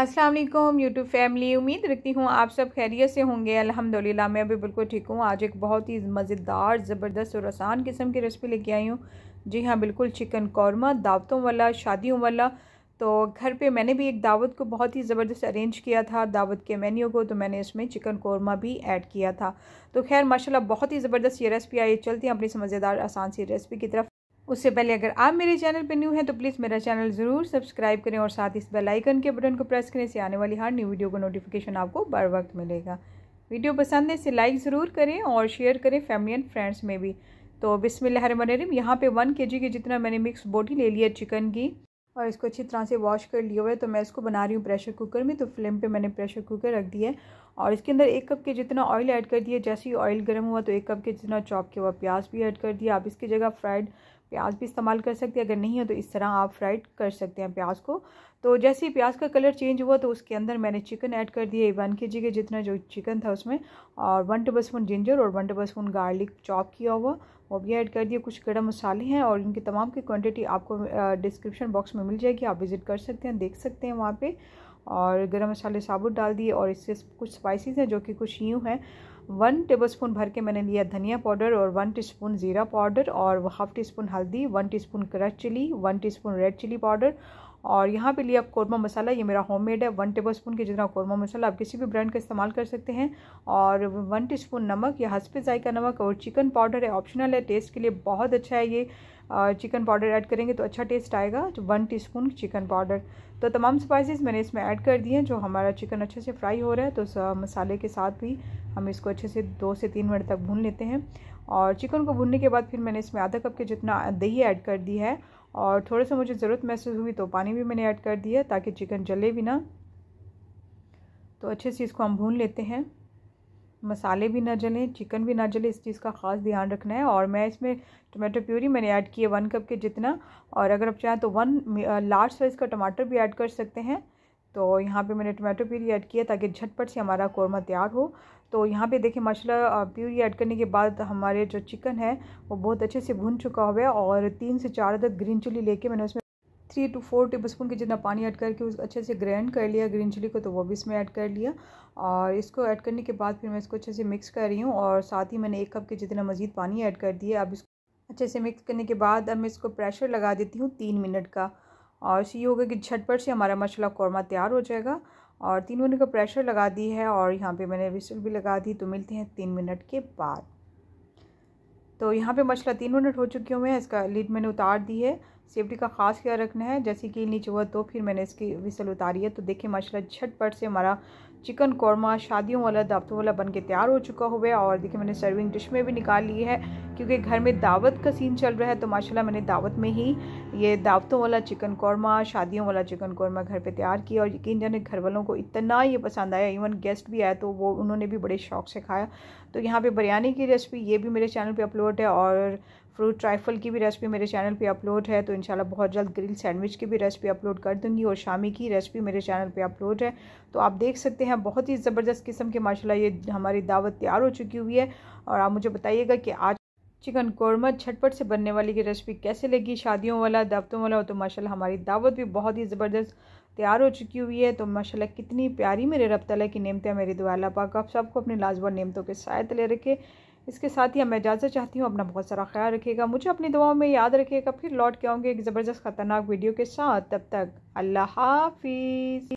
अस्सलाम वालेकुम YouTube family उम्मीद रखती हूँ आप सब खैरियत से होंगे अल्हम्दुलिल्लाह मैं भी बिल्कुल ठीक हूँ आज एक बहुत ही मज़ेदार ज़बरदस्त और आसान किस्म की रेसिपी लेके आई हूँ जी हाँ बिल्कुल चिकन कौरमा दावतों वाला शादियों वाला तो घर पे मैंने भी एक दावत को बहुत ही ज़बरदस्त अरेंज किया था दावत के मेन्यू को तो मैंने इसमें चिकन कौरमा भी ऐड किया था तो खैर माशाल्लाह बहुत ही ज़बरदस्त ये रेसिपी आई चलती हैं अपनी समझदार आसान सी रेसिपी की तरफ उससे पहले अगर आप मेरे चैनल पर न्यू हैं तो प्लीज़ मेरा चैनल ज़रूर सब्सक्राइब करें और साथ ही इस बेल आइकन के बटन को प्रेस करें से आने वाली हर न्यू वीडियो का नोटिफिकेशन आपको बर वक्त मिलेगा वीडियो पसंद है इसे लाइक ज़रूर करें और शेयर करें फैमिली एंड फ्रेंड्स में भी तो बिसमिल्लरिम यहाँ पे वन के के जितना मैंने मिक्स बोटी ले लिया चिकन की और इसको अच्छी तरह से वॉश कर लिया हुआ है तो मैं इसको बना रही हूँ प्रेशर कुकर में तो फ्लेम पे मैंने प्रेशर कुकर रख दिया है और इसके अंदर एक कप के जितना ऑयल ऐड कर दिया जैसे ही ऑयल गर्म हुआ तो एक कप के जितना चॉप किया हुआ प्याज भी ऐड कर दिया आप इसकी जगह फ्राइड प्याज भी इस्तेमाल कर सकते हैं अगर नहीं हो तो इस तरह आप फ्राइड कर सकते हैं प्याज को तो जैसे ही प्याज का कलर चेंज हुआ तो उसके अंदर मैंने चिकन ऐड कर दिया वन के जी के जितना जो चिकन था उसमें और वन टेबल स्पून जिंजर और one tablespoon garlic chop किया हुआ वो भी ऐड कर दिया कुछ गर्म मसाले हैं और इनकी तमाम की क्वान्टिटी आपको डिस्क्रिप्शन बॉक्स में मिल जाएगी आप विज़िट कर सकते हैं देख सकते हैं वहाँ पर और गरम मसाले साबुत डाल दिए और इससे कुछ स्पाइसीज़ हैं जो कि कुछ यूँ हैं वन टेबलस्पून भर के मैंने लिया धनिया पाउडर और वन टीस्पून ज़ीरा पाउडर और हाफ़ टी स्पून हल्दी वन टी स्पून करच chilli one teaspoon red chilli powder और यहाँ पे लिया कौरमा मसाला ये मेरा होममेड है वन टेबल स्पून के जितना कौरमा मसाला आप किसी भी ब्रांड का इस्तेमाल कर सकते हैं और वन टीस्पून नमक या हंसपे जायका नमक और चिकन पाउडर है ऑप्शनल है टेस्ट के लिए बहुत अच्छा है ये चिकन पाउडर ऐड करेंगे तो अच्छा टेस्ट आएगा जो वन स्पून चिकन पाउडर तो तमाम स्पाइसेस मैंने इसमें ऐड कर दिए हैं जो हमारा चिकन अच्छे से फ्राई हो रहा है तो मसाले के साथ भी हम इसको अच्छे से दो से तीन मिनट तक भून लेते हैं और चिकन को भूनने के बाद फिर मैंने इसमें आधा कप के जितना दही ऐड कर दी है और थोड़ा सा मुझे ज़रूरत महसूस हुई तो पानी भी मैंने ऐड कर दिया ताकि चिकन जले भी ना तो अच्छे से इसको हम भून लेते हैं मसाले भी ना जलें चिकन भी ना जले इस चीज़ का ख़ास ध्यान रखना है और मैं इसमें टमाटो प्यूरी मैंने ऐड की है वन कप के जितना और अगर आप चाहें तो वन लार्ज साइज़ का टमाटर भी ऐड कर सकते हैं तो यहाँ पे मैंने टमाटो प्यूरी ऐड किया ताकि झटपट से हमारा कौरमा तैयार हो तो यहाँ पे देखिए मसाला प्यूरी ऐड करने के बाद हमारे जो चिकन है वो बहुत अच्छे से भुन चुका हुआ है और तीन से चार अदद ग्रीन चिली लेके मैंने उसमें three two four tablespoon के जितना पानी ऐड करके उस अच्छे से ग्रैंड कर लिया ग्रीन चिली को तो वो भी इसमें ऐड कर लिया और इसको ऐड करने के बाद फिर मैं इसको अच्छे से मिक्स कर रही हूँ और साथ ही मैंने एक कप के जितना मज़ीद पानी ऐड कर दिया अब इसको अच्छे से मिक्स करने के बाद अब मैं इसको प्रेशर लगा देती हूँ तीन मिनट का और इससे ये होगा कि झटपट से हमारा मसाला कौरमा तैयार हो जाएगा और तीन मिनट का प्रेशर लगा दी है और यहाँ पे मैंने विसल भी लगा दी तो मिलते हैं तीन मिनट के बाद तो यहाँ पे मछला तीन मिनट हो चुके हुए हैं इसका लीड मैंने उतार दी है सेफ्टी का खास ख्याल रखना है जैसे कि नीचे हुआ तो फिर मैंने इसकी विसल उतारी है तो देखिए मछला झटपट से हमारा चिकन कौरमा शादियों वाला दावतों वाला बन के तैयार हो चुका हुआ है और देखिए मैंने सर्विंग डिश में भी निकाल ली है क्योंकि घर में दावत का सीन चल रहा है तो माशाल्लाह मैंने दावत में ही ये दावतों वाला चिकन कौरमा शादियों वाला चिकन कौरमा घर पे तैयार किया और यकीन जाने घर वालों को इतना ये पसंद आया इवन गेस्ट भी आया तो वो उन्होंने भी बड़े शौक से खाया तो यहाँ पर बिरयानी की रेसिपी ये भी मेरे चैनल पर अपलोड है और फ्रूट ट्राइफल की भी रेसिपी मेरे चैनल पे अपलोड है तो इनशाला बहुत जल्द ग्रिल सैंडविच की भी रेसिपी अपलोड कर दूंगी और शामी की रेसिपी मेरे चैनल पे अपलोड है तो आप देख सकते हैं बहुत ही ज़बरदस्त किस्म के माशाल्लाह ये हमारी दावत तैयार हो चुकी हुई है और आप मुझे बताइएगा कि आज चिकन कौरमा झटपट से बनने वाली की रेसिपी कैसे लगी शादियों वाला दावतों वाला हो तो माशाल्लाह हमारी दावत भी बहुत ही ज़बरदस्त तैयार हो चुकी हुई है तो माशाल्लाह कितनी प्यारी मेरे रब तला की नेमतें मेरी दुआ पाक आप सबको अपने लाजवा नेमतों के साथ ले रखे इसके साथ ही हम इजाज़त चाहती हूँ अपना बहुत सारा ख्याल रखिएगा मुझे अपनी दुआओं में याद रखिएगा फिर लौट के आऊँगे एक ज़बरदस्त ख़तरनाक वीडियो के साथ तब तक अल्लाह हाफिज़